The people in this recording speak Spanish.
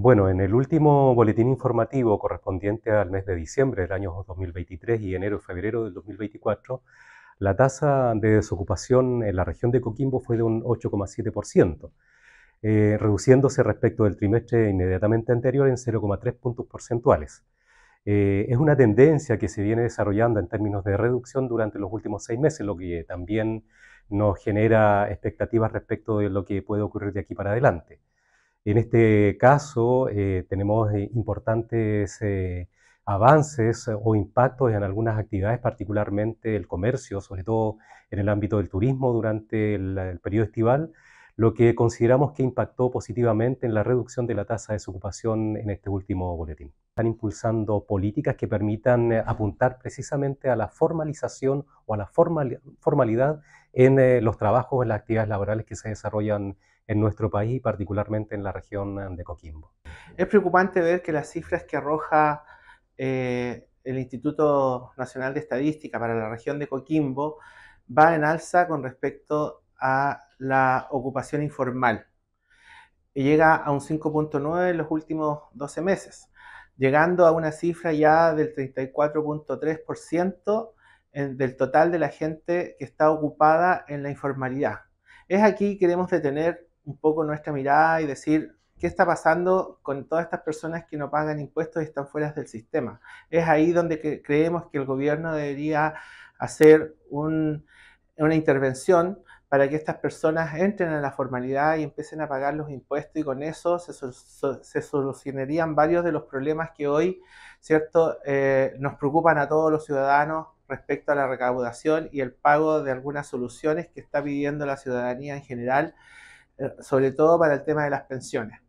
Bueno, en el último boletín informativo correspondiente al mes de diciembre del año 2023 y enero y febrero del 2024, la tasa de desocupación en la región de Coquimbo fue de un 8,7%, eh, reduciéndose respecto del trimestre inmediatamente anterior en 0,3 puntos porcentuales. Eh, es una tendencia que se viene desarrollando en términos de reducción durante los últimos seis meses, lo que también nos genera expectativas respecto de lo que puede ocurrir de aquí para adelante. En este caso eh, tenemos eh, importantes eh, avances o impactos en algunas actividades, particularmente el comercio, sobre todo en el ámbito del turismo durante el, periodo estival, lo que consideramos que impactó positivamente en la reducción de la tasa de desocupación en este último boletín. Están impulsando políticas que permitan apuntar precisamente a la formalización o a la formalidad en eh, los trabajos, en las actividades laborales que se desarrollan en nuestro país y particularmente en la región eh, de Coquimbo. Es preocupante ver que las cifras que arroja eh, el Instituto Nacional de Estadística para la región de Coquimbo va en alza con respecto a la ocupación informal. Y llega a un 5.9 en los últimos 12 meses, llegando a una cifra ya del 34.3% del total de la gente que está ocupada en la informalidad. Es aquí que queremos detener un poco nuestra mirada y decir qué está pasando con todas estas personas que no pagan impuestos y están fuera del sistema. Es ahí donde creemos que el gobierno debería hacer una intervención para que estas personas entren a la formalidad y empiecen a pagar los impuestos y con eso se, solucionarían varios de los problemas que hoy ¿cierto? Eh, nos preocupan a todos los ciudadanos respecto a la recaudación y el pago de algunas soluciones que está pidiendo la ciudadanía en general, eh, sobre todo para el tema de las pensiones.